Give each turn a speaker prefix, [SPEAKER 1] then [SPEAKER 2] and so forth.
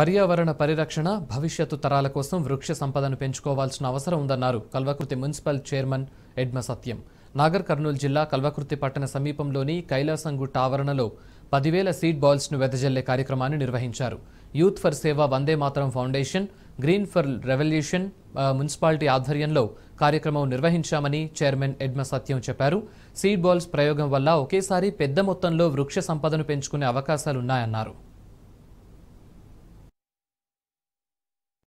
[SPEAKER 1] పర్యావరణ పరిరక్షణ భవిష్యత్తు తరాల కోసం వృక్ష సంపదను పెంచుకోవాల్సిన అవసరం ఉందన్నారు Kalwakurthy municipal chairman Edma Satyam Nagarkurnool జిల్లా కల్వకుర్తి పట్టణ సమీపంలోని కైలాసంగు ఆవరణలో పదివేల సీడ్ బాల్స్ను వెదజల్లే కార్యక్రమాన్ని నిర్వహించారు youth for Seva Vande Mataram foundation green for revolution municipality ఆధ్వర్యంలో కార్యక్రమం నిర్వహించామని చైర్మన్ ఎడ్మ సత్యం చెప్పారు సీడ్ బాల్స్ ప్రయోగం వల్ల ఒకేసారి పెద్ద మొత్తంలో వృక్ష సంపదను పెంచుకునే అవకాశాలున్నాయన్నారు